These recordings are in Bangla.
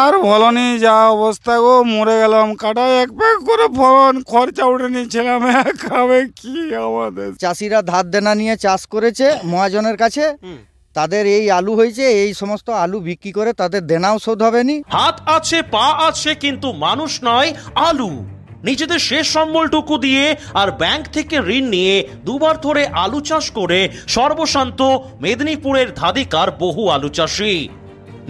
আর বলনি যা অবস্থা গো মরে গেলাম কাটায় এক প্যাক করে ফলন খরচা উঠে নিয়েছিলাম খাবে কি আমাদের চাষিরা ধার দেনা নিয়ে চাষ করেছে মহাজনের কাছে তাদের এই আলু হয়েছে এই সমস্ত আলু বিক্রি করে তাদের দেনাও শোধ হবেনি হাত আছে পা আছে কিন্তু মানুষ নয় আলু নিজেদের শেষ সম্বলটুকু দিয়ে আর ব্যাংক থেকে ঋণ নিয়ে দুবার ধরে আলু চাষ করে সর্বশান্ত মেদিনীপুরের ধাদিকার বহু আলু চাষি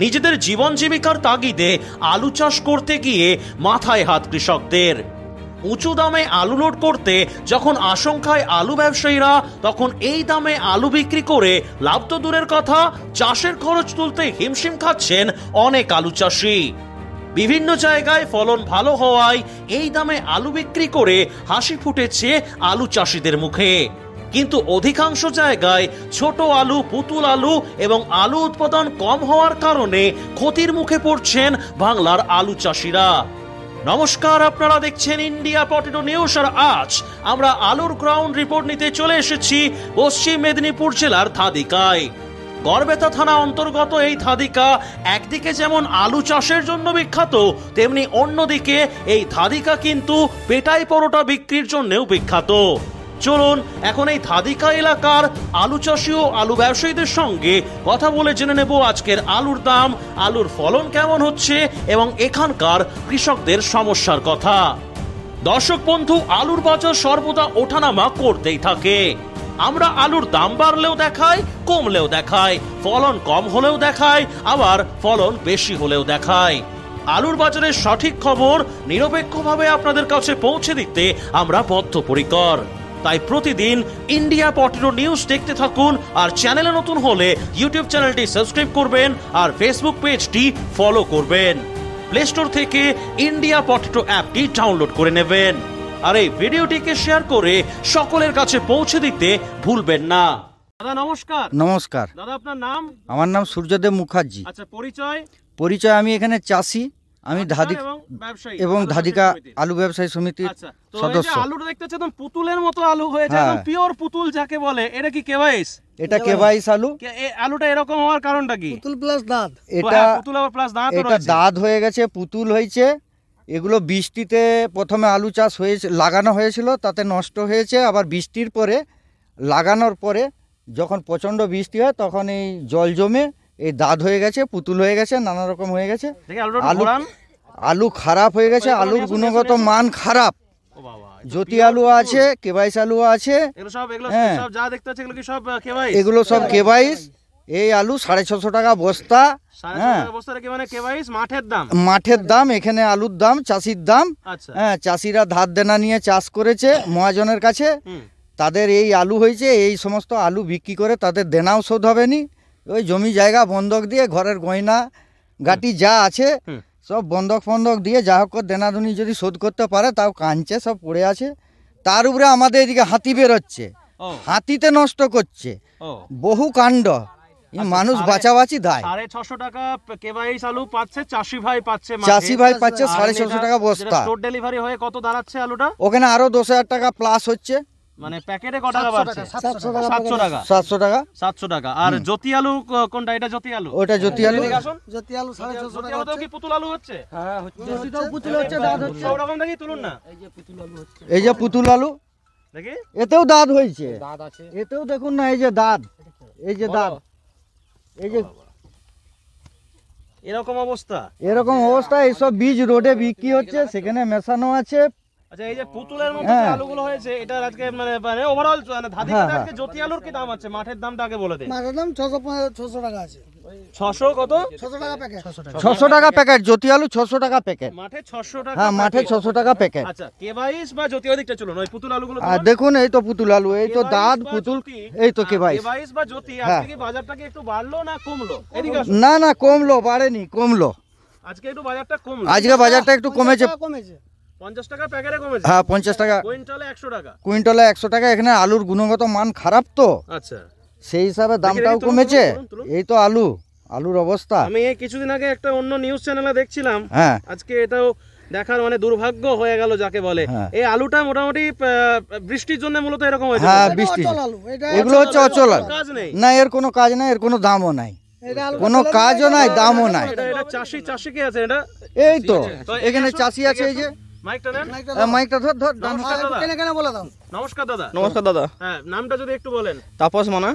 নিজেদের জীবন জীবিকার তাগিদে আলু চাষ করতে গিয়ে মাথায় হাত কৃষকদের উঁচু দামে আলু লোড করতে যখন আশঙ্কায় আলু ব্যবসায়ীরা তখন এই দামে আলু বিক্রি করে লাভ তো দূরের কথা চাষের খরচ তুলতে হিমশিম খাচ্ছেন অনেক আলু চাষি বিভিন্ন জায়গায় ফলন ভালো হওয়ায় এই দামে আলু বিক্রি করে হাসি ফুটেছে আলু চাষিদের মুখে কিন্তু অধিকাংশ জায়গায় ছোট আলু পুতুল আলু এবং আলু উৎপাদন কম হওয়ার কারণে ক্ষতির মুখে পড়ছেন বাংলার আলু চাষিরা নমস্কার আপনারা দেখছেন ইন্ডিয়া পটেটো নিউজ আর আজ আমরা আলুর গ্রাউন্ড রিপোর্ট নিতে চলে এসেছি পশ্চিম মেদিনীপুর জেলার থাদিকায় গড়বেতা থানা অন্তর্গত এই থাদিকা একদিকে যেমন আলু চাষের জন্য বিখ্যাত তেমনি অন্যদিকে এই থাদিকা কিন্তু পেটাই পরোটা বিক্রির জন্যেও বিখ্যাত চলুন এখন এই ধাদিকা এলাকার আলু চাষি ও আলু ব্যবসায়ীদের সঙ্গে কথা বলে জেনে নেব আজকের আলুর দাম আলুর ফলন কেমন হচ্ছে এবং এখানকার কৃষকদের সমস্যার কথা দর্শক বন্ধু আলুর বাজার সর্বদা ওঠানামা করতেই থাকে আমরা আলুর দাম বাড়লেও দেখায় কমলেও দেখায় ফলন কম হলেও দেখায় আবার ফলন বেশি হলেও দেখায় আলুর বাজারের সঠিক খবর নিরপেক্ষভাবে আপনাদের কাছে পৌঁছে দিতে আমরা বদ্ধপরিকর তাই প্রতিদিন ইন্ডিয়া পটেটো নিউজ দেখতে থাকুন আর চ্যানেলে নতুন হলে ইউটিউব চ্যানেলটি সাবস্ক্রাইব করবেন আর ফেসবুক পেজটি ফলো করবেন প্লে স্টোর থেকে ইন্ডিয়া পটেটো অ্যাপটি ডাউনলোড করে নেবেন আর এই ভিডিওটিকে শেয়ার করে সকলের কাছে পৌঁছে দিতে ভুলবেন না দাদা নমস্কার নমস্কার দাদা আপনার নাম আমার নাম সূর্যদেব মুখার্জি আচ্ছা পরিচয় পরিচয় আমি এখানে চাষি আমি আচ্ছা, ধাদিক এবং ধাদিকা আলু ব্যবসায়ী সমিতির আচ্ছা, সদস্য আলুটা দেখতে একদম পুতুলের মতো আলু হয়েছে হ্যাঁ। একদম পিওর পুতুল যাকে বলে এটা কি কেভাইস এটা কেভাইস আলু আলুটা এরকম হওয়ার কারণটা কি পুতুল প্লাস দাঁত এটা হ্যাঁ, পুতুল আবার প্লাস দাঁত এটা দাঁত হয়ে গেছে পুতুল হয়েছে এগুলো বৃষ্টিতে প্রথমে আলু চাষ হয়েছে লাগানো হয়েছিল তাতে নষ্ট হয়েছে আবার বৃষ্টির পরে লাগানোর পরে যখন প্রচণ্ড বৃষ্টি হয় তখন এই জল জমে এই দাঁত হয়ে গেছে পুতুল হয়ে গেছে নানা রকম হয়ে গেছে আলু আলু খারাপ হয়ে গেছে আলুর গুণগত মান খারাপ জ্যোতি আলু আছে কেবাইশ আলু আছে এগুলো সব হ্যাঁ। কেবাইশ এই আলু সাড়ে ছশো টাকা বস্তা হ্যাঁ মানে মাঠের দাম এখানে আলুর দাম চাষির দাম আচ্ছা। হ্যাঁ চাষিরা ধার দেনা নিয়ে চাষ করেছে মহাজনের কাছে তাদের এই আলু হয়েছে এই সমস্ত আলু বিক্রি করে তাদের দেনাও শোধ হবেনি ওই জমি জায়গা বন্ধক দিয়ে ঘরের গয়না গাটি যা আছে সব বন্ধক ফন্ধক দিয়ে যা হোক দেনাদুনি যদি শোধ করতে পারে তাও কাঁদছে সব পড়ে আছে তার উপরে আমাদের এদিকে হাতি বেরোচ্ছে হাতিতে নষ্ট করছে বহু কাণ্ড আচ্ছা, মানুষ বাঁচাবাঁচি দায় সাড়ে ছশো টাকা আলু পাচ্ছে চাষি ভাই পাচ্ছে চাষি ভাই পাচ্ছে সাড়ে ছশো টাকা বস্তা ডেলিভারি হয়ে কত দাঁড়াচ্ছে আলুটা ওখানে আরো দশ হাজার টাকা প্লাস হচ্ছে মানে প্যাকেটে কত টাকা 700 টাকা 700 টাকা 700 টাকা আর জ্যোতি আলু কোনটা এটা জ্যোতি আলু ওটা জ্যোতি আলু জ্যোতি আলু 650 টাকা কি পুতুল আলু হচ্ছে হ্যাঁ হচ্ছে পুতুল হচ্ছে হচ্ছে সব রকম দেখি তুলুন না এই যে পুতুল আলু হচ্ছে এই যে পুতুল আলু দেখি এতেও দাঁত হইছে আছে এতেও দেখুন না এই যে দাঁত এই যে দাঁত এই যে এরকম অবস্থা এরকম অবস্থা এইসব বীজ রোডে বিক্রি হচ্ছে সেখানে মেশানো আছে আচ্ছা এই যে পুতুলের মধ্যে হ্যাঁ। যে আলুগুলো হয়েছে এটা আজকে মানে মানে ওভারঅল মানে ধাদি হ্যাঁ, আজকে হ্যাঁ। জ্যোতি আলুর কি দাম আছে মাঠের দামটা আগে বলে দেন মাঠের দাম 600 600 টাকা আছে 600 কত 600 টাকা প্যাকেট 600 টাকা প্যাকেট জ্যোতি আলু 600 টাকা প্যাকেট মাঠে 600 টাকা হ্যাঁ মাঠে 600 টাকা প্যাকেট আচ্ছা কে22 বা জ্যোতি ওদিকটা চলুন ওই পুতুল আলুগুলো আর দেখুন এই তো পুতুল আলু এই তো দাঁত পুতুল এই তো কে22 কে22 বা জ্যোতি আজকে কি বাজারটা কি একটু বাড়লো না কমলো এদিকে না না কমলো বাড়েনি কমলো আজকে একটু বাজারটা কমলো আজকে বাজারটা একটু কমেছে কমেছে 50 টাকা প্যাকেটে কমেছে হ্যাঁ 50 টাকা কুইন্টালে একশো টাকা এখানে আলুর গুণগত মান খারাপ তো আচ্ছা সেই হিসাবে দামটাও কমেছে এই তো আলু আলুর অবস্থা আমি কিছুদিন আগে একটা অন্য নিউজ চ্যানেলে দেখছিলাম হ্যাঁ আজকে এটাও দেখার মানে দুর্ভাগ্য হয়ে গেল যাকে বলে হ্যাঁ। এই আলুটা মোটামুটি বৃষ্টির জন্য মূলত এরকম হয়েছে হ্যাঁ বৃষ্টি এগুলো হচ্ছে অচল না এর কোনো কাজ নাই এর কোনো দামও নাই কোনো কাজও নাই দামও নাই চাষি চাষি কে আছে এটা এই তো এখানে চাষি আছে এই যে একটু বলেন তাপস মানা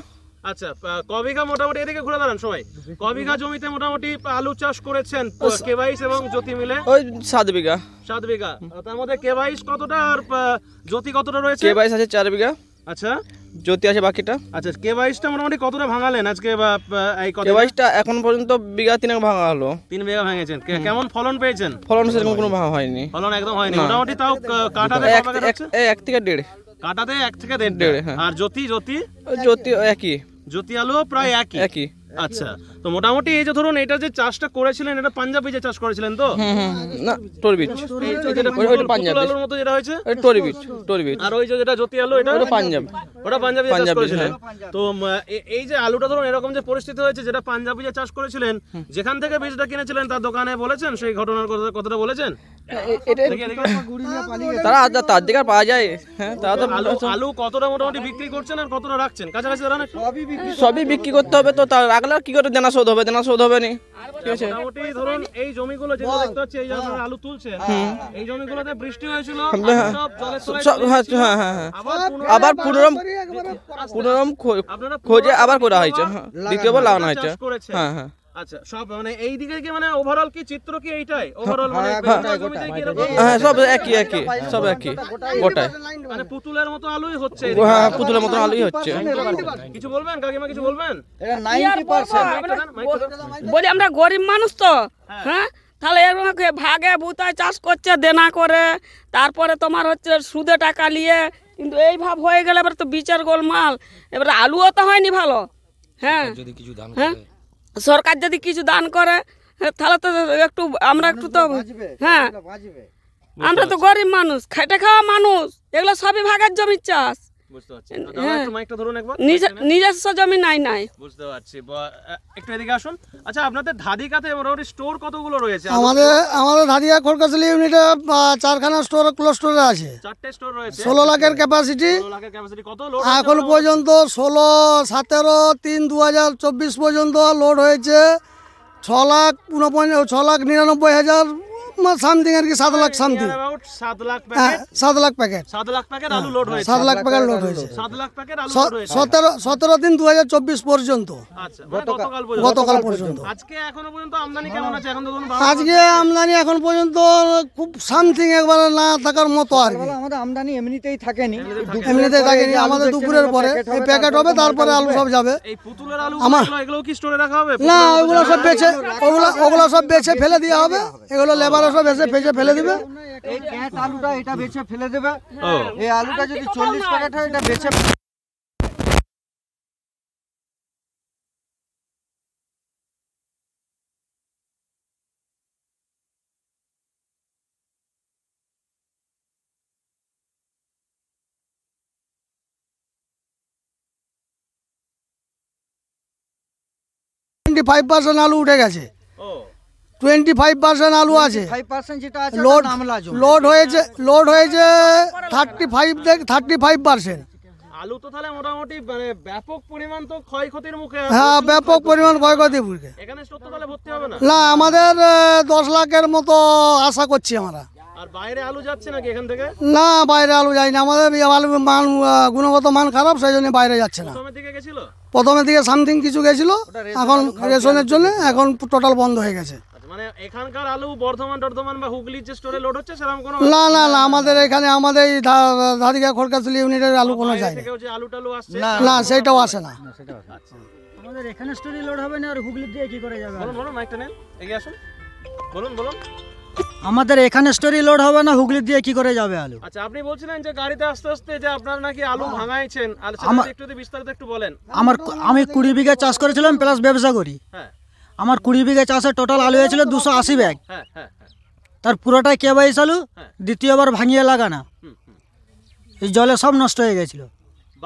আচ্ছা কবিঘা মোটামুটি এদিকে ঘুরে দাঁড়ান সবাই কবিঘা জমিতে মোটামুটি আলু চাষ করেছেন কেভাইস এবং জ্যোতি মিলে ওই সাত বিঘা সাত বিঘা তার মধ্যে কেভাইস কতটা আর জ্যোতি কতটা রয়েছে কেভাইস আছে চার বিঘা আচ্ছা জ্যোতি আছে বাকিটা আচ্ছা কে বাইশটা মোটামুটি কতটা ভাঙালেন আজকে বা এই কে বাইশটা এখন পর্যন্ত বিঘা তিনেক ভাঙা হলো তিন বিঘা ভেঙেছেন কেমন ফলন পেয়েছেন ফলন সেরকম কোনো ভাঙা হয়নি ফলন একদম হয়নি মোটামুটি তাও কাটাতে এক থেকে দেড় কাটাতে এক থেকে দেড় হ্যাঁ। আর জ্যোতি জ্যোতি জ্যোতি একই জ্যোতি আলো প্রায় একই একই আচ্ছা তো মোটামুটি এই যে ধরুন এটা যে চাষটা করেছিলেন এটা পাঞ্জাবি যে চাষ করেছিলেন তো না পাঞ্জাবি আলুর মতো যেটা হয়েছে এটা আর ওই যে যেটা জ্যোতি আলু এটা ওটা পাঞ্জাবি ওটা পাঞ্জাবি চাষ করেছিলেন হ্যাঁ। তো এই যে আলুটা ধরুন এরকম যে পরিস্থিতি হয়েছে যেটা পাঞ্জাবি যে চাষ করেছিলেন যেখান থেকে বীজটা কিনেছিলেন তার দোকানে বলেছেন সেই ঘটনার কথাটা বলেছেন তারা তার দিকে পাওয়া যায় হ্যাঁ, তারা তো আলু কতটা মোটামুটি বিক্রি করছেন আর কতটা রাখছেন কাছাকাছি সবই বিক্রি করতে হবে তো তার রাখলে কি করে জানা শোধ হবে দেনা শোধ হবে নি ঠিক আছে ধরুন এই জমিগুলো যেটা দেখতে এই যে আলু হ্যাঁ, হ্যাঁ, হ্যাঁ। এই জমিগুলোতে বৃষ্টি হয়েছিল হ্যাঁ হ্যাঁ আবার পুনরম পুনরম খোঁজে আবার করা হয়েছে দ্বিতীয়বার লাগানো হয়েছে হ্যাঁ হ্যাঁ আচ্ছা সব মানে এই দিকে কি মানে ওভারঅল কি চিত্র কি এইটাই ওভারঅল মানে, হ্যাঁ, হ্যাঁ, হ্যাঁ, মানে পুতুলের মতো হচ্ছে বলি আমরা গরিব মানুষ তো হ্যাঁ তাহলে এরকম ভাগে ভূতায় চাষ করছে দেনা করে তারপরে তোমার হচ্ছে সুদে টাকা নিয়ে কিন্তু এই ভাব হয়ে গেলে এবার তো বিচার গোলমাল এবার আলুও তো হয়নি ভালো হ্যাঁ হ্যাঁ সরকার যদি কিছু দান করে তাহলে তো একটু আমরা একটু তো হ্যাঁ আমরা তো হ্যাঁ। গরিব মানুষ খেটে খাওয়া মানুষ এগুলো সবই ভাগের জমির চাষ হ্যাঁ। নিজস্ব জমি আচ্ছা আপনাদের স্টোর কতগুলো রয়েছে আমাদের আমাদের ধাদিকা ইউনিটে চারখানা স্টোর আছে ষোলো লাখের ক্যাপাসিটি এখন পর্যন্ত ষোলো সতেরো তিন দু হাজার চব্বিশ পর্যন্ত লোড হয়েছে ছ লাখ ছ লাখ নিরানব্বই হাজার সামথিং আর কি সাত লাখ সামথিং সাত লাখ হ্যাঁ, সাত লাখ প্যাকেট সাত লাখ প্যাকেট আলু লোড হয়েছে সতেরো দিন দু চব্বিশ আচ্ছা, মানে পর্যন্ত গতকাল পর্যন্ত আজকে হ্যাঁ। আমদানি এখন পর্যন্ত খুব সামথিং একবার না থাকার মতো আর আমাদের আমদানি এমনিতেই থাকেনি এমনিতেই থাকেনি আমাদের দুপুরের পরে এই প্যাকেট হবে তারপরে আলু সব যাবে আমার না ওগুলো সব বেছে ওগুলো ওগুলো সব বেছে ফেলে দেওয়া হবে এগুলো লেবার বারোশো বেচে ফেসে ফেলে দেবে এই ক্যাট আলুটা এটা বেচে ফেলে দেবে এই আলুটা যদি চল্লিশ প্যাকেট হয় এটা বেচে টোয়েন্টি ফাইভ পার্সেন্ট আলু উঠে গেছে টোয়েন্টি ফাইভ আলু আছে লোড লোড হয়েছে লোড হয়েছে থার্টি ফাইভ থেকে থার্টি ফাইভ পার্সেন্ট আলু মানে হ্যাঁ ব্যাপক পরিমাণ না আমাদের দশ লাখের মতো আশা করছি আমরা বাইরে আলু যাচ্ছে না বাইরে আলু যায় না আমাদের ইয়ে মান গুণগত মান খারাপ সেই জন্য বাইরে যাচ্ছে না প্রথমের দিকে সামথিং কিছু গেছিল এখন রেশনের জন্য এখন টোটাল বন্ধ হয়ে গেছে মানে এখানকার আলু বর্ধমান বা হুগলির যে স্টোরে লোড হচ্ছে সেরকম কোনো না না না আমাদের এখানে আমাদের এই ইউনিটের আলু কোনো না আলু টালু আসছে না সেটাও না আচ্ছা। আমাদের এখানে লোড হবে না আর দিয়ে করে যাবে বলুন নেন বলুন বলুন আমাদের এখানে স্টোরি লোড হবে না হুগলি দিয়ে কি করে যাবে আলু আচ্ছা আপনি বলছিলেন যে গাড়িতে আস্তে আস্তে যে আপনারা নাকি আলু ভাঙাইছেন আর সেটা একটু বিস্তারিত একটু বলেন আমার আমি কুড়ি বিঘা চাষ করেছিলাম প্লাস ব্যবসা করি হ্যাঁ আমার কুড়ি বিঘা চাষে টোটাল আলু হয়েছিল দুশো আশি ব্যাগ হ্যাঁ, হ্যাঁ, হ্যাঁ। তার পুরোটাই কেবাইশ আলু দ্বিতীয়বার ভাঙিয়ে লাগানা এই জলে সব নষ্ট হয়ে গেছিল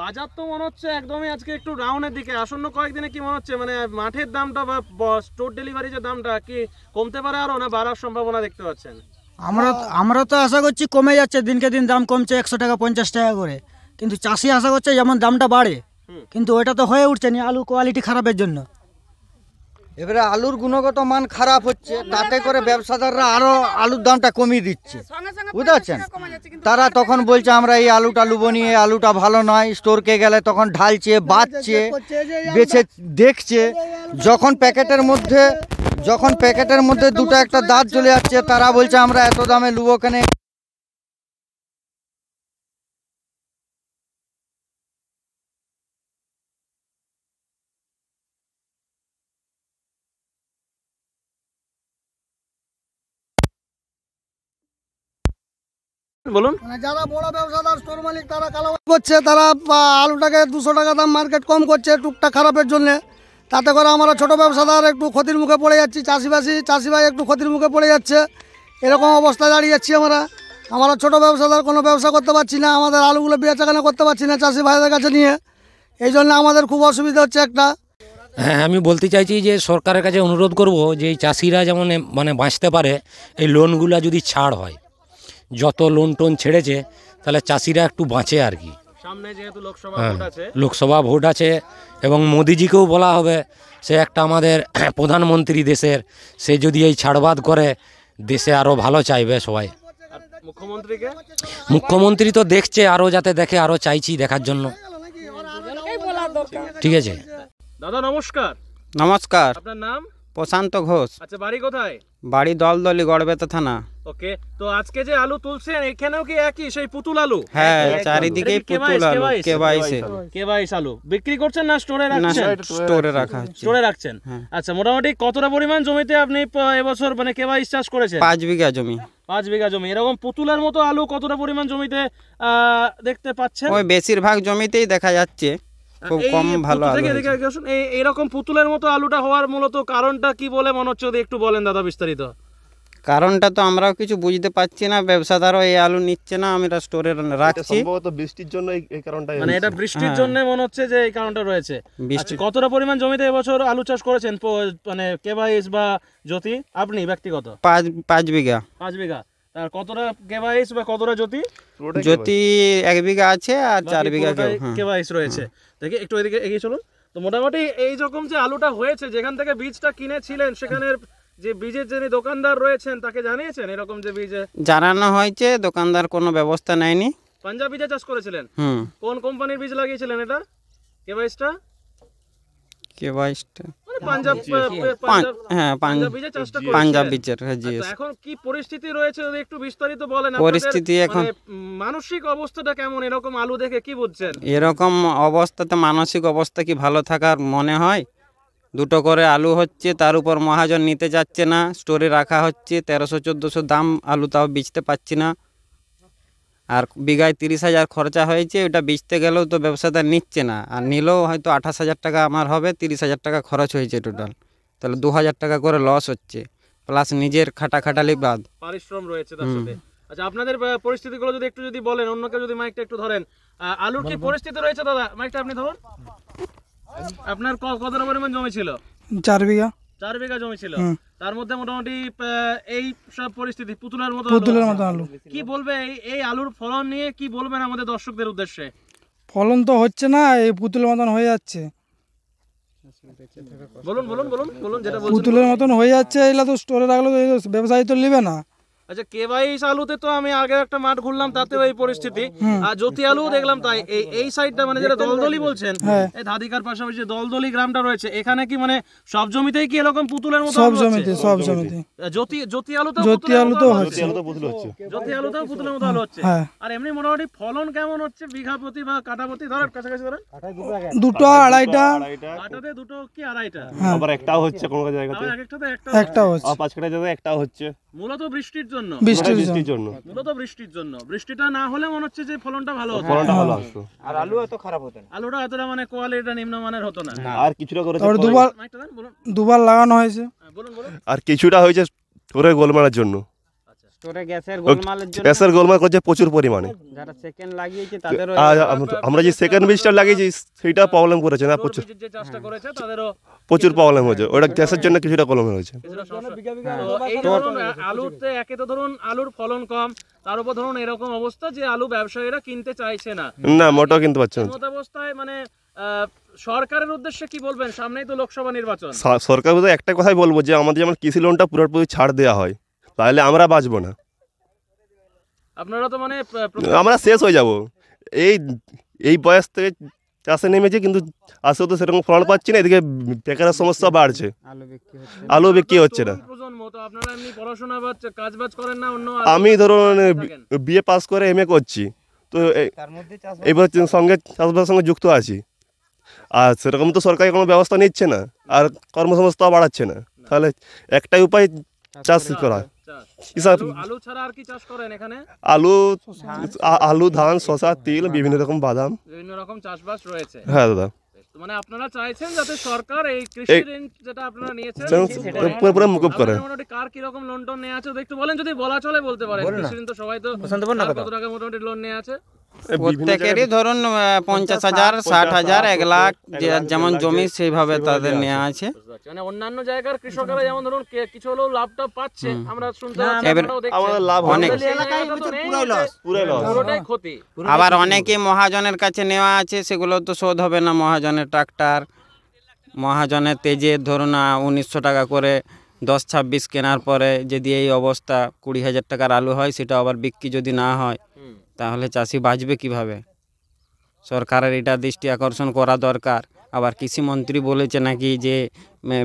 বাজার তো মনে হচ্ছে একদমই আজকে একটু ডাউনের দিকে আসন্ন কয়েকদিনে কি মনে হচ্ছে মানে মাঠের দামটা বা স্টোর ডেলিভারি যে দামটা কি কমতে পারে আরও না বাড়ার সম্ভাবনা দেখতে পাচ্ছেন আমরা আমরা তো আশা করছি কমে যাচ্ছে দিনকে দিন দাম কমছে একশো টাকা পঞ্চাশ টাকা করে কিন্তু চাষি আশা করছে যেমন দামটা বাড়ে কিন্তু ওইটা তো হয়ে উঠছে না আলু কোয়ালিটি খারাপের জন্য এবারে আলুর গুণগত মান খারাপ হচ্ছে তাতে করে ব্যবসাদাররা আরো আলুর দামটা কমিয়ে হ্যাঁ, দিচ্ছে বুঝতে পারছেন তারা তখন বলছে আমরা এই আলুটা লুবো নিয়ে আলুটা ভালো নয় স্টোরকে গেলে তখন ঢালছে বাঁচছে বেছে দেখছে যখন প্যাকেটের মধ্যে যখন প্যাকেটের মধ্যে দুটো একটা দাঁত চলে যাচ্ছে তারা বলছে আমরা এত দামে লুবো কেনে বলুন মানে যারা বড় ব্যবসাদার স্টোর মালিক তারা কালাবাজারি করছে তারা আলুটাকে দুশো টাকা দাম মার্কেট কম করছে টুকটাক খারাপের জন্য তাতে করে আমরা ছোট ব্যবসাদার একটু ক্ষতির মুখে পড়ে যাচ্ছি চাষিবাসি চাষিবাই একটু ক্ষতির মুখে পড়ে যাচ্ছে এরকম অবস্থায় দাঁড়িয়ে যাচ্ছি আমরা আমরা ছোট ব্যবসাদার কোনো ব্যবসা করতে পারছি না আমাদের আলুগুলো বেচাকেনা করতে পারছি না চাষি ভাইদের কাছে নিয়ে এই জন্য আমাদের খুব অসুবিধা হচ্ছে একটা হ্যাঁ আমি বলতে চাইছি যে সরকারের কাছে অনুরোধ করব যে চাষিরা যেমন মানে বাঁচতে পারে এই লোনগুলো যদি ছাড় হয় যত লোন টোন ছেড়েছে তাহলে চাষিরা একটু বাঁচে আর কি হ্যাঁ। লোকসভা ভোট আছে এবং মোদিজিকেও বলা হবে সে একটা আমাদের প্রধানমন্ত্রী দেশের সে যদি এই ছাড়বাদ করে দেশে আরও ভালো চাইবে সবাই মুখ্যমন্ত্রী তো দেখছে আরও যাতে দেখে আরও চাইছি দেখার জন্য ঠিক আছে দাদা নমস্কার নমস্কার আপনার নাম প্রশান্ত ঘোষ আচ্ছা বাড়ি কোথায় বাড়ি দলদলি গড়বেতা থানা ওকে তো আজকে যে আলু তুলছেন এখানেও কি একই সেই পুতুল আলু হ্যাঁ চারিদিকে পুতুল আলু কেবাইসে কেবাইস আলু বিক্রি করছেন না স্টোরে রাখছেন স্টোরে রাখা স্টোরে রাখছেন হ্যাঁ। আচ্ছা মোটামুটি কতটা পরিমাণ জমিতে আপনি এবছর মানে কেবাইস চাষ করেছেন পাঁচ বিঘা জমি পাঁচ বিঘা জমি এরকম পুতুলের মতো আলু কতটা পরিমাণ জমিতে দেখতে পাচ্ছেন ওই বেশিরভাগ জমিতেই দেখা যাচ্ছে খুব কম ভালো এরকম পুতুলের মতো আলুটা হওয়ার মূলত কারণটা কি বলে মনে হচ্ছে একটু বলেন দাদা বিস্তারিত কারণটা তো আমরাও কিছু বুঝতে পারছি না ব্যবসাদারও এই আলু নিচ্ছে না আমরা স্টোরে রাখছি বৃষ্টির জন্য এই কারণটা মানে এটা বৃষ্টির হ্যাঁ। জন্য মনে হচ্ছে যে এই কারণটা রয়েছে আচ্ছা, কতটা পরিমাণ জমিতে এবছর আলু চাষ করেছেন মানে কেবাইস বা জ্যোতি আপনি ব্যক্তিগত পাঁচ পাঁচ বিঘা পাঁচ বিঘা আর কতটা কেবাইস বা কতটা জ্যোতি জ্যোতি এক বিঘা আছে আর চার বিঘা কেবাইস হ্যাঁ। রয়েছে দেখি একটু ওইদিকে এগিয়ে চলুন তো মোটামুটি এই রকম যে আলুটা হয়েছে যেখান থেকে বীজটা কিনেছিলেন সেখানের যে বীজের যিনি দোকানদার রয়েছেন তাকে জানিয়েছেন এরকম যে বীজ জানানো হয়েছে দোকানদার কোনো ব্যবস্থা নেয়নি পাঞ্জাব বীজে চাষ করেছিলেন কোন কোম্পানির বীজ লাগিয়েছিলেন এটা কেবাইসটা কেবাইসটা হ্যাঁ, আচ্ছা, মানে মানসিক অবস্থাটা কেমন এরকম আলু দেখে কি এরকম অবস্থাতে মানসিক অবস্থা কি ভালো থাকার মনে হয় দুটো করে আলু হচ্ছে তার উপর মহাজন নিতে যাচ্ছে না স্টোরে রাখা হচ্ছে তেরোশো চোদ্দোশো দাম আলু তাও বেচতে পাচ্ছি না আর বিঘায় তিরিশ হাজার খরচা হয়েছে ওটা বেচতে গেলেও তো ব্যবসাটা নিচ্ছে না আর নিলেও হয়তো আঠাশ হাজার টাকা আমার হবে তিরিশ হাজার টাকা খরচ হয়েছে টোটাল তাহলে দু হাজার টাকা করে লস হচ্ছে প্লাস নিজের খাটাখাটালি বাদ পারিশ্রম রয়েছে আচ্ছা আপনাদের পরিস্থিতিগুলো যদি একটু যদি বলেন অন্য কেউ যদি মাইকটা একটু ধরেন আলুর কি পরিস্থিতি রয়েছে দাদা মাইকটা আপনি ধরুন আপনার কত পরিমাণ জমি ছিল চার বিঘা চার বিঘা জমি ছিল তার মধ্যে মোটামুটি এই সব পরিস্থিতি পুতুলের মতো পুতুলের মতো আলু কি বলবে এই আলুর ফলন নিয়ে কি বলবেন আমাদের দর্শকদের উদ্দেশ্যে ফলন তো হচ্ছে না এই পুতুলের মতন হয়ে যাচ্ছে বলুন বলুন বলুন বলুন যেটা পুতুলের মতন হয়ে যাচ্ছে এগুলো তো স্টোরে রাখলে তো ব্যবসায়ী তো নেবে না আচ্ছা কেভাইস আলুতে তো আমি আগে একটা মাঠ ঘুরলাম হ্যাঁ, এই পরিস্থিতি হ্যাঁ, হ্যাঁ। আর জ্যোতি আলু দেখলাম তাই এই এই সাইডটা মানে যেটা দলদলি বলছেন ধাদিকার পাশাপাশি দলদলি গ্রামটা রয়েছে এখানে কি মানে সব জমিতেই কি এরকম পুতুলের মতো সব জমিতে সব জমিতে জ্যোতি জ্যোতি আলু তো জ্যোতি আলু তো হচ্ছে জ্যোতি আলু তো পুতুলের মতো আলু হচ্ছে আর এমনি মোটামুটি ফলন কেমন হচ্ছে বিঘা প্রতি বা কাটা প্রতি ধরেন কাছাকাছি ধরেন দুটো আড়াইটা কাটাতে দুটো কি আড়াইটা আবার একটাও হচ্ছে কোনো জায়গাতে হচ্ছে পাঁচ কাটা জায়গায় একটাও হচ্ছে মূলত বৃষ্টির জন্য বৃষ্টির জন্য মূলত বৃষ্টির জন্য বৃষ্টিটা না হলে মনে হচ্ছে যে ফলনটা ভালো হতো ফলনটা ভালো আসতো আর আলু এত খারাপ হতো না আলুটা এতটা মানে কোয়ালিটিটা নিম্নমানের হতো না আর কিছুটা করেছে দুবার দুবার লাগানো হয়েছে হ্যাঁ, বলুন বলুন আর কিছুটা হয়েছে ওরে গোল মারার জন্য স্টোরে গ্যাসের গোলমালের জন্য গ্যাসের গোলমাল করছে প্রচুর পরিমাণে যারা সেকেন্ড লাগিয়েছে তাদেরও আমরা যে সেকেন্ড বীজটা লাগিয়েছি সেটা প্রবলেম করেছে না প্রচুর যে চাষটা করেছে তাদেরও প্রচুর প্রবলেম হয়েছে ওটা গ্যাসের জন্য কিছুটা প্রবলেম হয়েছে হ্যাঁ, আলুতে একে তো ধরুন আলুর ফলন কম তার উপর ধরুন এরকম অবস্থা যে আলু ব্যবসায়ীরা কিনতে চাইছে না না মোটাও কিনতে পারছে না অবস্থায় মানে সরকারের উদ্দেশ্যে কি বলবেন সামনেই তো লোকসভা নির্বাচন সরকার একটা কথাই বলবো যে আমাদের যেমন কৃষি লোনটা পুরোপুরি ছাড় দেওয়া হয় তাহলে আমরা বাঁচবো না আপনারা তো মানে আমরা শেষ হয়ে যাব এই এই বয়স থেকে চাষে নেমেছে কিন্তু আসলে তো সেরকম ফল পাচ্ছি না এদিকে বেকারের সমস্যা বাড়ছে আলু বিক্রি হচ্ছে না আমি ধরুন বিএ পাস করে এম করছি তো এবার সঙ্গে চাষবাসের সঙ্গে যুক্ত আছি আর সেরকম তো সরকারি কোনো ব্যবস্থা নিচ্ছে না আর কর্মসংস্থাও বাড়াচ্ছে না তাহলে একটাই উপায় চাষ করা চাষবাস রয়েছে হ্যাঁ, মানে আপনারা চাইছেন যাতে সরকার এই কৃষি ঋণ যেটা আপনারা নিয়েছেন মোটামুটি কার কি রকম লোন টোন নেওয়া আছে একটু বলেন যদি বলা চলে বলতে পারেন কৃষি ঋণ তো সবাই তো কত টাকা মোটামুটি লোন নেওয়া আছে প্রত্যেকেরই ধরুন পঞ্চাশ হাজার ষাট হাজার এক লাখ যেমন জমি সেইভাবে তাদের নেওয়া আছে মানে অন্যান্য আবার অনেকে মহাজনের কাছে নেওয়া আছে সেগুলো তো শোধ হবে না মহাজনের ট্রাক্টর মহাজনের তেজে ধরুন উনিশশো টাকা করে দশ ছাব্বিশ কেনার পরে যদি এই অবস্থা কুড়ি হাজার টাকার আলু হয় সেটা আবার বিক্রি যদি না হয় তাহলে চাষি বাঁচবে কিভাবে সরকারের এটা দৃষ্টি আকর্ষণ করা দরকার আবার কৃষিমন্ত্রী বলেছে নাকি যে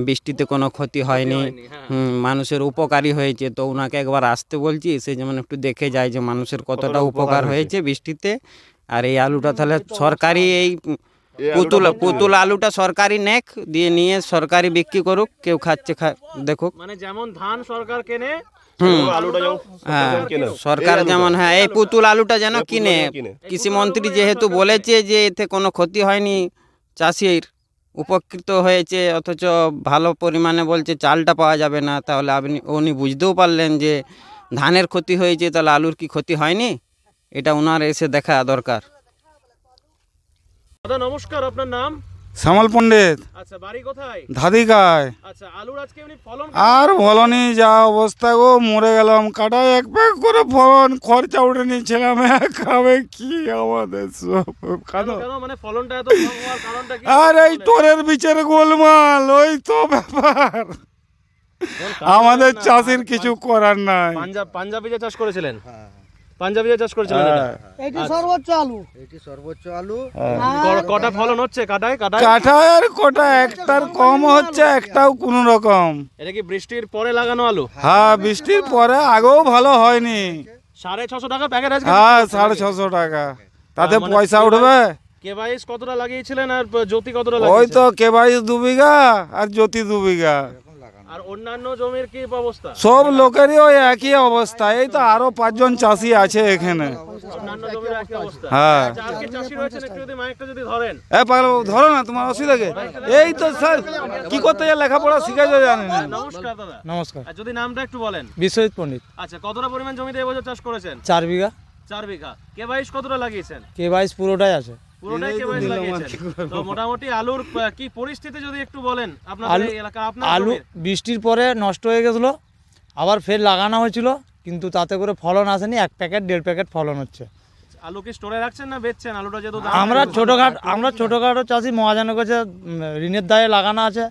বৃষ্টিতে কোনো ক্ষতি হয়নি হ্যাঁ। মানুষের উপকারী হয়েছে তো ওনাকে একবার আসতে বলছি সে যেমন একটু দেখে যায় যে মানুষের কতটা উপকার হয়েছে বৃষ্টিতে আর এই আলুটা তাহলে সরকারি এই পুতুল পুতুল আলুটা সরকারি নেক দিয়ে নিয়ে সরকারি বিক্রি করুক কেউ খাচ্ছে দেখুক মানে যেমন ধান সরকার কেনে সরকার হ্যাঁ। যেমন হ্যাঁ এই পুতুল আলুটা যেন হ্যাঁ, কিনে কৃষিমন্ত্রী যেহেতু বলেছে যে এতে কোনো ক্ষতি হয়নি চাষির উপকৃত হয়েছে অথচ ভালো পরিমাণে বলছে চালটা পাওয়া যাবে না তাহলে আপনি উনি বুঝতেও পারলেন যে ধানের ক্ষতি হয়েছে তাহলে আলুর কি ক্ষতি হয়নি এটা ওনার এসে দেখা দরকার নমস্কার আপনার নাম শ্যামল পণ্ডিত আচ্ছা বাড়ি কোথায় ধাদিকায় আচ্ছা আলুর আজকে এমনি ফলন আর বলনি যা অবস্থা গো মরে গেলাম কাটা এক প্যাক করে ফলন খরচা উঠে নিয়েছিলাম এক খাবে কি আমাদের সব মানে ফলনটা এত কম হওয়ার আর এই তোরের বিচার গোলমাল ওই তো ব্যাপার আমাদের চাষির কিছু করার নাই পাঞ্জাব পাঞ্জাবি যে চাষ করেছিলেন হ্যাঁ পাঞ্জাবি চাষ করেছিলেন হ্যাঁ। এটি আচ্ছা। সর্বোচ্চ আলু এটি সর্বোচ্চ আলু হ্যাঁ। কটা ফলন হচ্ছে কাটায় কাটায় কাটায় আর কটা একটার কম হচ্ছে একটাও কোন রকম এটা কি বৃষ্টির পরে লাগানো আলু হ্যাঁ বৃষ্টির পরে আগেও ভালো হয়নি সাড়ে ছশো টাকা প্যাকেট আছে হ্যাঁ সাড়ে ছশো টাকা হ্যাঁ, তাতে মানে পয়সা উঠবে কেবাইশ কতটা লাগিয়েছিলেন আর জ্যোতি কতটা ওই তো কেবাইশ দু বিঘা আর জ্যোতি দু বিঘা আর অন্যান্য জমির কি অবস্থা সব লোকেরই ওই একই অবস্থা এই তো আরো পাঁচজন চাষি আছে এখানে হ্যাঁ ধরো না তোমার অসুবিধা কি এই তো স্যার কি করতে যা লেখাপড়া শিখে যায় জানি না নমস্কার যদি নামটা একটু বলেন বিশ্বজিৎ পন্ডিত আচ্ছা কতটা পরিমাণ জমিতে এবছর চাষ করেছেন চার বিঘা চার বিঘা কে বাইশ কতটা লাগিয়েছেন কে বাইশ পুরোটাই আছে মোটামুটি আলুর কি পরিস্থিতি যদি একটু বলেন আপনার আলু বৃষ্টির পরে নষ্ট হয়ে গেছিল আবার ফের লাগানো হয়েছিল কিন্তু তাতে করে ফলন আসেনি এক প্যাকেট দেড় প্যাকেট ফলন হচ্ছে আলু কি স্টোরে রাখছেন না বেচছেন আলুটা যেহেতু আমরা ছোটোখাটো আমরা ছোটোখাটো চাষি মহাজানের কাছে ঋণের দায়ে লাগানো আছে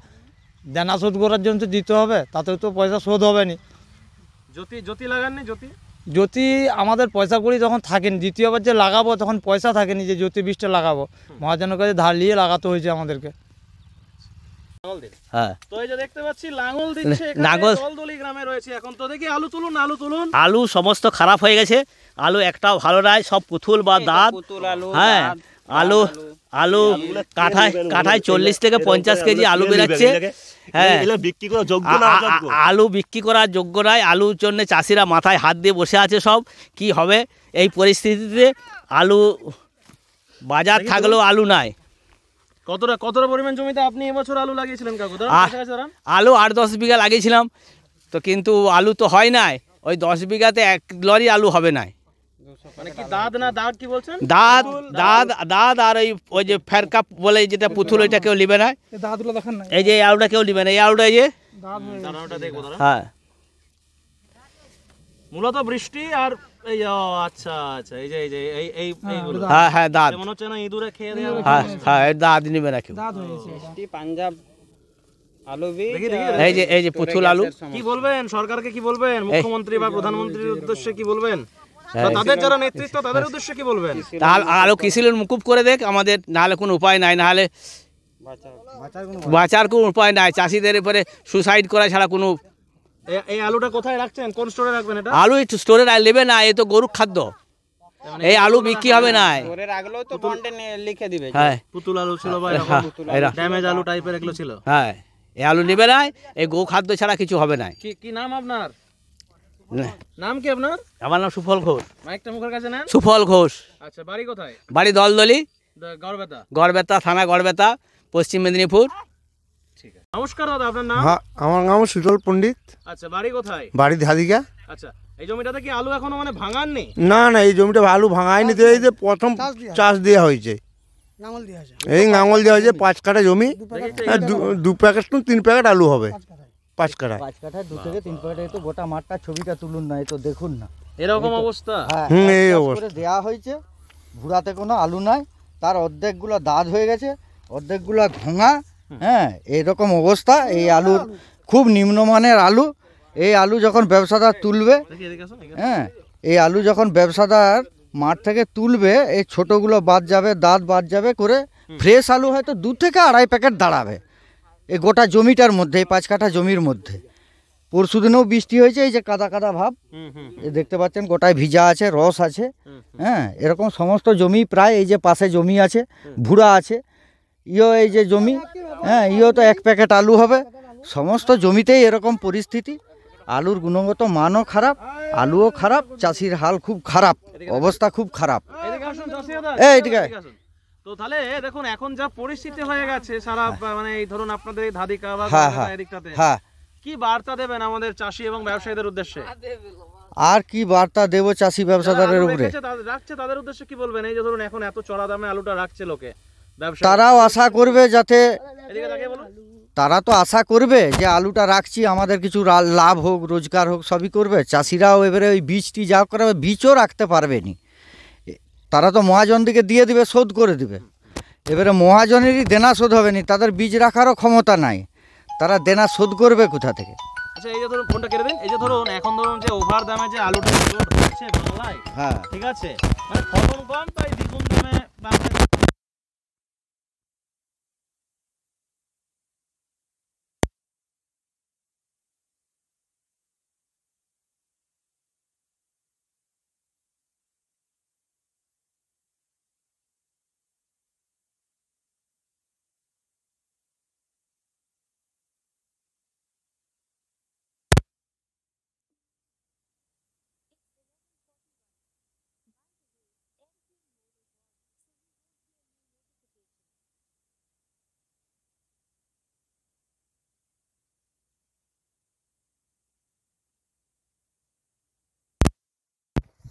দেনা শোধ করার জন্য তো দিতে হবে তাতেও তো পয়সা শোধ হবে না জ্যোতি জ্যোতি লাগাননি জ্যোতি যদি আমাদের পয়সা করি যখন থাকেন দ্বিতীয়বার যে লাগাবো তখন পয়সা থাকেনি যে জ্যোতি বীজটা লাগাবো মহাজনের কাছে ধার নিয়ে লাগাতে হয়েছে আমাদেরকে আলু সমস্ত খারাপ হয়ে গেছে আলু একটাও ভালো নাই সব পুতুল বা দাঁত হ্যাঁ আলু আলু কাঠায় কাঠায় চল্লিশ থেকে পঞ্চাশ কেজি আলু বেরাচ্ছে হ্যাঁ আলু বিক্রি করার যোগ্য নয় আলুর জন্য চাষিরা মাথায় হাত দিয়ে বসে আছে সব কি হবে এই পরিস্থিতিতে আলু বাজার থাকলেও আলু নাই কতটা কতটা পরিমাণ জমিতে আপনি এবছর আলু লাগিয়েছিলেন আলু আট দশ বিঘা লাগিয়েছিলাম তো কিন্তু আলু তো হয় নাই ওই দশ বিঘাতে এক লরি আলু হবে নাই ইঁদুরে মানে খেয়ে হ্যাঁ।, আচ্ছা, আচ্ছা, হ্যাঁ, হ্যাঁ হ্যাঁ দাঁত হ্যাঁ, পাঞ্জাব এই যে এই যে পুতুল আলু কি বলবেন সরকারকে কি বলবেন মুখ্যমন্ত্রী বা প্রধানমন্ত্রীর উদ্দেশ্যে কি বলবেন হ্যাঁ। তাদের যারা নেতৃত্ব তাদের উদ্দেশ্যে কি বলবেন কৃষি লোন মুকুব করে দেখ আমাদের নাহলে কোনো উপায় নাই নাহলে বাঁচার কোনো উপায় নাই চাষিদের উপরে সুসাইড করা ছাড়া কোনো এই আলু তো গরুর খাদ্য মানে এই আলু বিক্রি হবে না তো লিখে দিবে হ্যাঁ। পুতুল আলু ছিল হ্যাঁ, এগুলো ছিল হ্যাঁ এই আলু এই গো খাদ্য ছাড়া কিছু হবে না কি নাম আপনার নাম কি আপনার আমার নাম সুফল ঘোষ মাইকটা মুখের কাছে নেন সুফল ঘোষ আচ্ছা বাড়ি কোথায় বাড়ি দলদলি গড়বেতা গড়বেতা থানা গড়বেতা পশ্চিম মেদিনীপুর নমস্কার দাদা আপনার নাম হ্যাঁ, আমার নাম সুজল পণ্ডিত আচ্ছা বাড়ি কোথায় বাড়ি ধাদিকা আচ্ছা এই জমিটাতে কি আলু এখনো মানে ভাঙাননি না না এই জমিটা আলু ভাঙায়নি তো এই যে প্রথম চাষ দেওয়া হয়েছে এই নাঙল দেওয়া হয়েছে পাঁচ কাটা জমি দু প্যাকেট হ্যাঁ, তিন প্যাকেট আলু হবে পাঁচ কাঠা পাঁচ কাঠা দু থেকে তিন কাঠা তো গোটা মাঠটা ছবিটা তুলুন না তো দেখুন না এরকম অবস্থা হ্যাঁ এই অবস্থা দেওয়া হয়েছে ভুড়াতে কোনো আলু নাই তার অর্ধেকগুলো দাঁত হয়ে গেছে অর্ধেকগুলো ঘোঙা হ্যাঁ এরকম অবস্থা এই আলুর খুব নিম্নমানের আলু এই আলু যখন ব্যবসাদার তুলবে হ্যাঁ এই আলু যখন ব্যবসাদার মাঠ থেকে তুলবে এই ছোটোগুলো বাদ যাবে দাঁত বাদ যাবে করে ফ্রেশ আলু হয়তো দু থেকে আড়াই প্যাকেট দাঁড়াবে এই গোটা জমিটার মধ্যে পাঁচ কাঠা জমির মধ্যে পরশু দিনেও বৃষ্টি হয়েছে এই যে কাদা কাদা ভাব দেখতে পাচ্ছেন গোটায় ভিজা আছে রস আছে হ্যাঁ এরকম সমস্ত জমি প্রায় এই যে পাশে জমি আছে ভুড়া আছে ইও এই যে জমি হ্যাঁ ইও তো এক প্যাকেট আলু হবে সমস্ত জমিতেই এরকম পরিস্থিতি আলুর গুণগত মানও খারাপ আলুও খারাপ চাষির হাল খুব খারাপ অবস্থা খুব খারাপ এই তো তাহলে দেখুন এখন যা পরিস্থিতি হয়ে গেছে সারা হ্যাঁ। মানে এই ধরুন আপনাদের এই ধাদিকা বা এদিকটাতে হ্যাঁ, হ্যাঁ। কি বার্তা দেবেন আমাদের চাষি এবং ব্যবসায়ীদের উদ্দেশ্যে আর কি বার্তা দেব চাষি ব্যবসাদারের উপরে রাখছে তাদের উদ্দেশ্যে কি বলবেন এই যে ধরুন এখন এত চড়া দামে আলুটা রাখছে লোকে তারাও আশা করবে যাতে তারা তো আশা করবে যে আলুটা রাখছি আমাদের কিছু লাভ হোক রোজগার হোক সবই করবে চাষিরাও এবারে ওই বীজটি যা করাবে বীজও রাখতে পারবেনি তারা তো মহাজনদিকে দিয়ে দিবে শোধ করে দিবে এবারে মহাজনেরই দেনা শোধ হবে না তাদের বীজ রাখারও ক্ষমতা নাই তারা দেনা শোধ করবে কোথা থেকে হ্যাঁ ঠিক আছে হ্যাঁ। মানে কম তাই দ্বিগুণ দামে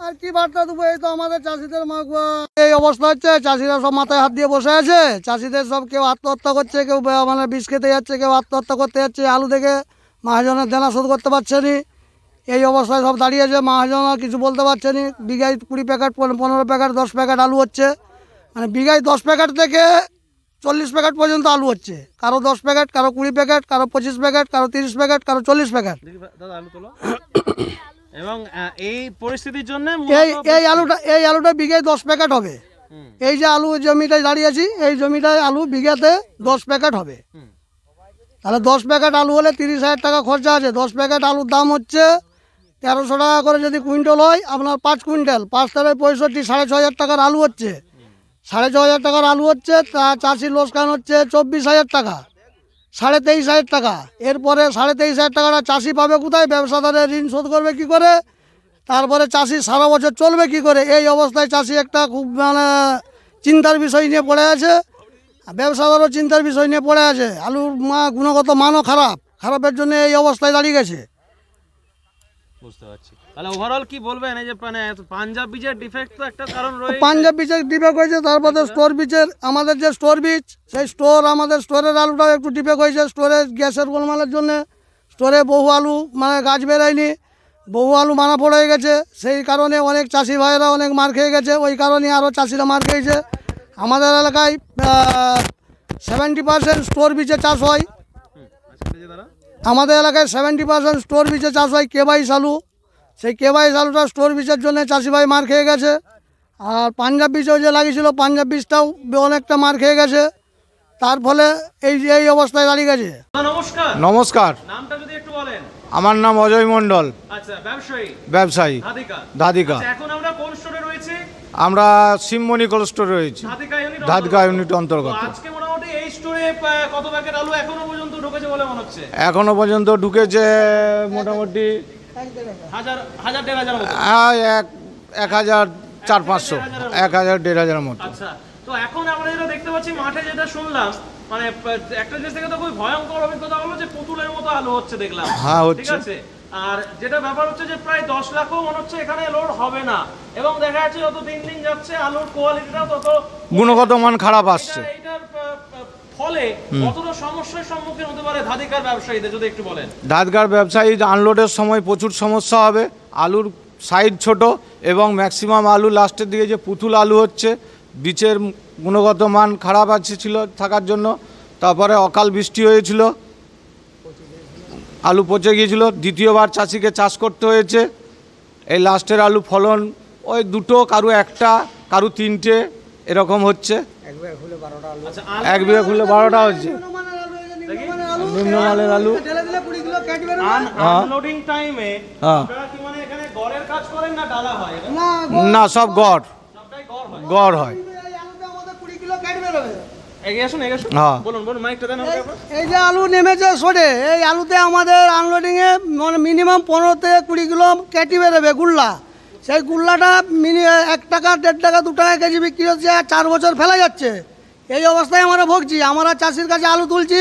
আর কি বার্তা দেবো এই তো আমাদের চাষিদের মাগুয়া এই অবস্থা হচ্ছে চাষিরা সব মাথায় হাত দিয়ে বসে আছে চাষিদের সব কেউ আত্মহত্যা করছে কেউ মানে বিষ খেতে যাচ্ছে কেউ আত্মহত্যা করতে যাচ্ছে আলু দেখে মাহাজনের দেনা শোধ করতে পারছে না এই অবস্থায় সব দাঁড়িয়েছে মাহাজন আর কিছু বলতে পারছে না বিঘায় কুড়ি প্যাকেট পনেরো প্যাকেট দশ প্যাকেট আলু হচ্ছে মানে বিঘায় দশ প্যাকেট থেকে চল্লিশ প্যাকেট পর্যন্ত আলু হচ্ছে কারো দশ প্যাকেট কারো কুড়ি প্যাকেট কারো পঁচিশ প্যাকেট কারো তিরিশ প্যাকেট কারো চল্লিশ প্যাকেট এবং এই পরিস্থিতির জন্য এই এই আলুটা এই আলুটা বিঘায় দশ প্যাকেট হবে এই যে আলু জমিটায় দাঁড়িয়ে আছি এই জমিটায় আলু বিঘাতে দশ প্যাকেট হবে তাহলে দশ প্যাকেট আলু হলে তিরিশ হাজার টাকা খরচা আছে দশ প্যাকেট আলুর দাম হচ্ছে তেরোশো টাকা করে যদি কুইন্টাল হয় আপনার পাঁচ কুইন্টাল পাঁচ তেরোয় পঁয়ষট্টি সাড়ে ছ হাজার টাকার আলু হচ্ছে সাড়ে ছ হাজার টাকার আলু হচ্ছে তা চাষির লোকসান হচ্ছে চব্বিশ হাজার টাকা সাড়ে তেইশ হাজার টাকা এরপরে সাড়ে তেইশ হাজার টাকাটা চাষি পাবে কোথায় ব্যবসাদারের ঋণ শোধ করবে কি করে তারপরে চাষি সারা বছর চলবে কি করে এই অবস্থায় চাষি একটা খুব মানে চিন্তার বিষয় নিয়ে পড়ে আছে ব্যবসাদারও চিন্তার বিষয় নিয়ে পড়ে আছে আলুর মা গুণগত মানও খারাপ খারাপের জন্য এই অবস্থায় দাঁড়িয়ে গেছে বুঝতে পারছি মানে পাঞ্জাব হয়েছে তারপরে স্টোর বীজের আমাদের যে স্টোর বীজ সেই স্টোর আমাদের স্টোরের একটু হয়েছে স্টোরের গ্যাসের স্টোরে বহু আলু মানে গাছ বেরায়নি বহু আলু মানা পড়ে গেছে সেই কারণে অনেক চাষি ভাইয়েরা অনেক মার খেয়ে গেছে ওই কারণে আরও চাষিরা মার খেয়েছে আমাদের এলাকায় সেভেন্টি পার্সেন্ট স্টোর বীজে চাষ হয় আচ্ছা, আমাদের এলাকায় সেভেন্টি পার্সেন্ট স্টোর বীজে চাষ হয় কেবাইশ আলু সেই কেওয়াইস আলুটা স্টোর বিষের জন্য চাষি ভাই মার খেয়ে গেছে আর পাঞ্জাব বিষেও যে লাগিয়েছিল পাঞ্জাব বিষটাও অনেকটা মার খেয়ে গেছে তার ফলে এই যে এই অবস্থায় দাঁড়িয়ে গেছে নমস্কার আমার নাম অজয় মণ্ডল আচ্ছা, ব্যবসায়ী ধাদিকা আচ্ছা, আমরা স্টোরে সিমমনি কল স্টোরে রয়েছি ধাদিকা ইউনিট অন্তর্গত এখনো পর্যন্ত ঢুকেছে মোটামুটি হ্যাঁ, এক হাজার চার পাঁচশো এক হাজার দেড় হাজারের মতো আচ্ছা, তো এখন আমরা যেটা দেখতে পাচ্ছি মাঠে যেটা শুনলাম মানে একটা জিনিস থেকে তো খুবই ভয়ঙ্কর অভিজ্ঞতা হলো যে পুতুলের মতো আলো হচ্ছে দেখলাম হ্যাঁ ঠিক আছে আর যেটা ব্যাপার হচ্ছে যে প্রায় দশ লাখও মনে হচ্ছে এখানে লোড হবে না এবং দেখা যাচ্ছে যত দিন দিন যাচ্ছে আলুর কোয়ালিটিটা তত গুণগত মান খারাপ আসছে এটার ফলে কতটা সমস্যার সম্মুখীন হতে পারে ধাদিকার ব্যবসায়ীদের যদি একটু বলেন ধাদিকার ব্যবসায়ী আনলোডের সময় প্রচুর সমস্যা হবে আলুর সাইজ ছোট এবং ম্যাক্সিমাম আলু লাস্টের দিকে যে পুতুল আলু হচ্ছে বীজের গুণগত মান খারাপ আছে ছিল থাকার জন্য তারপরে অকাল বৃষ্টি হয়েছিল আলু পচে গিয়েছিল দ্বিতীয়বার চাষিকে চাষ করতে হয়েছে এই লাস্টের আলু ফলন ওই দুটো কারু একটা কারু তিনটে এরকম হচ্ছে এক বিঘা খুলে বারোটা আচ্ছা, হচ্ছে নিম্নমালের আলু হ্যাঁ। হ্যাঁ। মানে না সব গড় গড় হয় এই যে আলু নেমেছে সরে এই আলুতে আমাদের আনলোডিংয়ে মানে মিনিমাম পনেরো থেকে কুড়ি কিলো কেটে বেরোবে গুল্লা সেই গুল্লাটা মিনি এক টাকা দেড় টাকা দু টাকা কেজি বিক্রি হচ্ছে আর চার বছর ফেলা যাচ্ছে এই অবস্থায় আমরা ভুগছি আমরা চাষির কাছে আলু তুলছি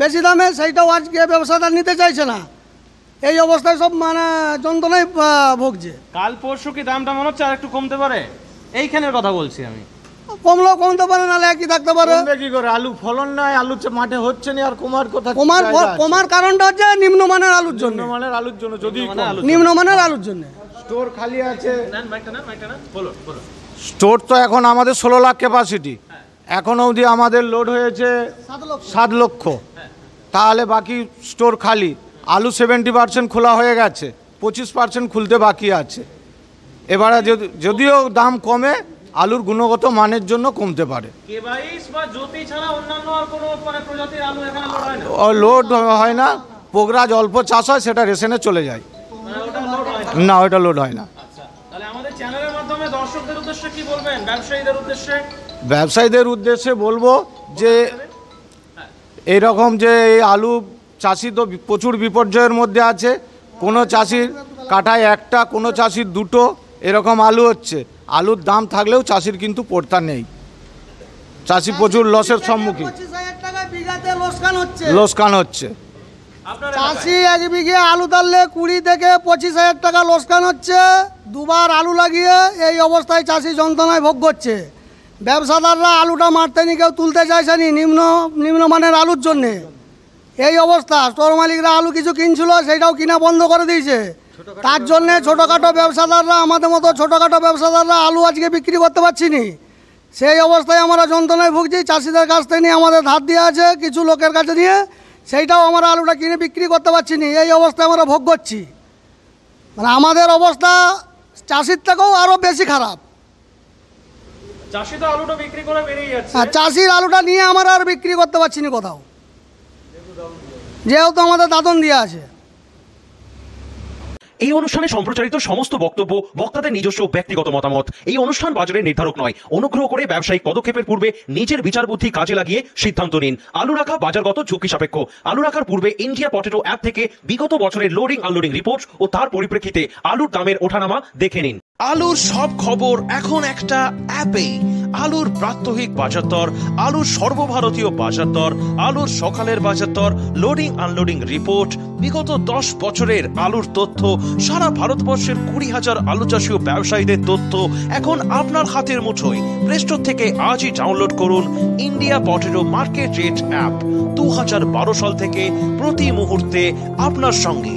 বেশি দামে সেইটাও আজকে ব্যবসাদার নিতে চাইছে না এই অবস্থায় সব মানে যন্ত্রণায় ভুগছে কাল পরশু কি দামটা মনে হচ্ছে আর একটু কমতে পারে এইখানের কথা বলছি আমি কমলেও কমতে পারে নাহলে একই থাকতে পারে কি করে আলু ফলন নাই আলু মাঠে হচ্ছে না আর কমার কথা কমার কমার কারণটা হচ্ছে নিম্নমানের আলুর জন্য নিম্নমানের আলুর জন্য যদি নিম্নমানের আলুর জন্য স্টোর খালি আছে স্টোর তো এখন আমাদের ষোলো লাখ ক্যাপাসিটি এখন অবধি আমাদের লোড হয়েছে সাত লক্ষ হ্যাঁ। তাহলে বাকি স্টোর খালি আলু সেভেন্টি পার্সেন্ট খোলা হয়ে গেছে পঁচিশ পার্সেন্ট খুলতে বাকি আছে এবারে যদিও দাম কমে আলুর গুণগত মানের জন্য কমতে পারে মানে লোড হয় না পোগরাজ অল্প চাষ হয় সেটা রেশনে চলে যায় না ওটা লোড হয় না আচ্ছা, ব্যবসায়ীদের উদ্দেশ্যে বলবো যে এরকম যে এই আলু চাষি তো প্রচুর বিপর্যয়ের মধ্যে আছে কোনো চাষির কাঠায় একটা কোনো চাষির দুটো এরকম আলু হচ্ছে আলুর দাম থাকলেও চাষির কিন্তু পড়তা নেই চাষি প্রচুর লসের সম্মুখীন লোসকান হচ্ছে চাষি এক বিঘে আলু তাললে কুড়ি থেকে পঁচিশ হাজার টাকা লোকসান হচ্ছে দুবার আলু লাগিয়ে এই অবস্থায় চাষি যন্ত্রণায় ভোগ করছে ব্যবসাদাররা আলুটা মারতেনি কেউ তুলতে চাইছে নি নিম্ন নিম্নমানের আলুর জন্যে এই অবস্থা স্টোর মালিকরা আলু কিছু কিনছিল সেটাও কিনা বন্ধ করে দিয়েছে তার জন্যে ছোটোখাটো ব্যবসাদাররা আমাদের মতো ছোটোখাটো ব্যবসাদাররা আলু আজকে বিক্রি করতে পারছি নি সেই অবস্থায় আমরা যন্ত্রণায় ভুগছি চাষিদের কাছ থেকে নিয়ে আমাদের ধার দিয়ে আছে কিছু লোকের কাছে নিয়ে সেইটাও আমরা আলুটা কিনে বিক্রি করতে পারছি না এই অবস্থায় আমরা ভোগ করছি মানে আমাদের অবস্থা চাষির থেকেও আরও বেশি খারাপ চাষির আলুটা নিয়ে আমরা আর বিক্রি করতে পারছি না কোথাও যেহেতু আমাদের দাদন দিয়ে আছে এই অনুষ্ঠানে সম্প্রচারিত সমস্ত বক্তব্য বক্তাদের নিজস্ব ব্যক্তিগত মতামত এই অনুষ্ঠান বাজারের নির্ধারক নয় অনুগ্রহ করে ব্যবসায়িক পদক্ষেপের পূর্বে নিজের বিচার বুদ্ধি কাজে লাগিয়ে সিদ্ধান্ত নিন আলু রাখা বাজারগত ঝুঁকি সাপেক্ষ আলু রাখার পূর্বে ইন্ডিয়া পটেটো অ্যাপ থেকে বিগত বছরের লোডিং আনলোডিং রিপোর্ট ও তার পরিপ্রেক্ষিতে আলুর দামের ওঠানামা দেখে নিন আলুর সব খবর এখন একটা অ্যাপেই আলুর প্রাত্যহিক বাজার দর আলুর সর্বভারতীয় বাজার দর আলুর সকালের বাজার দর লোডিং আনলোডিং রিপোর্ট বিগত দশ বছরের আলুর তথ্য সারা ভারতবর্ষের কুড়ি হাজার আলু চাষী ব্যবসায়ীদের তথ্য এখন আপনার হাতের মুঠোয় প্লে স্টোর থেকে আজই ডাউনলোড করুন India potato market rate app দু সাল থেকে প্রতি মুহূর্তে আপনার সঙ্গে